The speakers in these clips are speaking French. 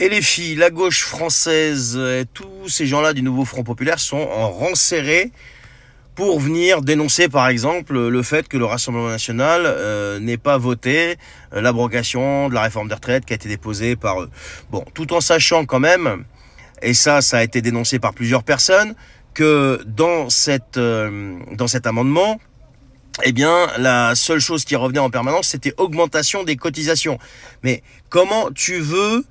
Et les filles, la gauche française, et tous ces gens-là du nouveau Front Populaire sont en rang pour venir dénoncer par exemple le fait que le Rassemblement National euh, n'ait pas voté euh, l'abrogation de la réforme des retraites qui a été déposée par eux. Bon, tout en sachant quand même, et ça ça a été dénoncé par plusieurs personnes, que dans, cette, euh, dans cet amendement, eh bien, la seule chose qui revenait en permanence, c'était augmentation des cotisations. Mais comment tu veux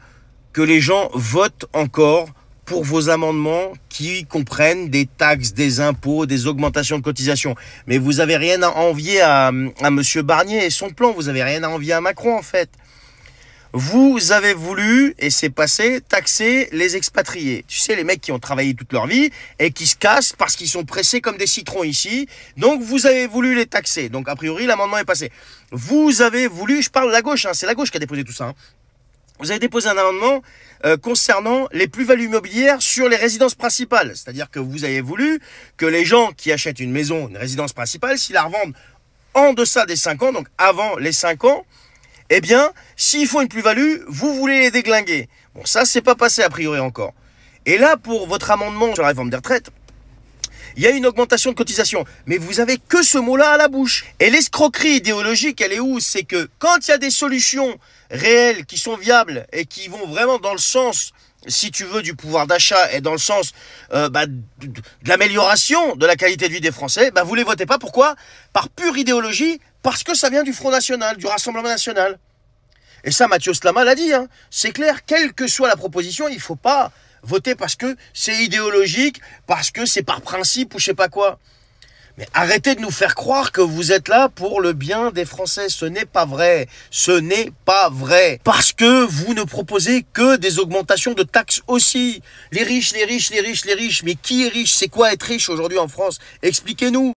que les gens votent encore pour vos amendements qui comprennent des taxes, des impôts, des augmentations de cotisations. Mais vous n'avez rien à envier à, Monsieur Barnier et son plan. Vous n'avez rien à envier à Macron en fait. Vous avez voulu, et c'est passé, taxer les expatriés. Tu sais, les mecs qui ont travaillé toute leur vie et qui se cassent parce qu'ils sont pressés comme des citrons ici. Donc, vous avez voulu les taxer. Donc, a priori, l'amendement est passé. Vous avez voulu, je parle de la gauche, hein, c'est la gauche qui a déposé tout ça. Hein vous avez déposé un amendement euh, concernant les plus-values immobilières sur les résidences principales. C'est-à-dire que vous avez voulu que les gens qui achètent une maison, une résidence principale, s'ils la revendent en deçà des 5 ans, donc avant les 5 ans, eh bien, s'ils font une plus-value, vous voulez les déglinguer. Bon, ça, c'est pas passé a priori encore. Et là, pour votre amendement sur la réforme des retraites, il y a une augmentation de cotisation. Mais vous avez que ce mot-là à la bouche. Et l'escroquerie idéologique, elle est où C'est que quand il y a des solutions réelles qui sont viables et qui vont vraiment dans le sens si tu veux, du pouvoir d'achat et dans le sens euh, bah, de, l'amélioration de la qualité de vie des Français, bah, vous ne les votez pas. Pourquoi Par pure idéologie, parce que ça vient du Front National, du Rassemblement National. Et ça, Mathieu Slama l'a dit, hein. c'est clair, quelle que soit la proposition, il ne faut pas Votez parce que c'est idéologique, parce que c'est par principe ou je sais pas quoi. Mais arrêtez de nous faire croire que vous êtes là pour le bien des Français. Ce n'est pas vrai. Ce n'est pas vrai. Parce que vous ne proposez que des augmentations de taxes aussi. Les riches, les riches, les riches, les riches. Mais qui est riche C'est quoi être riche aujourd'hui en France Expliquez-nous.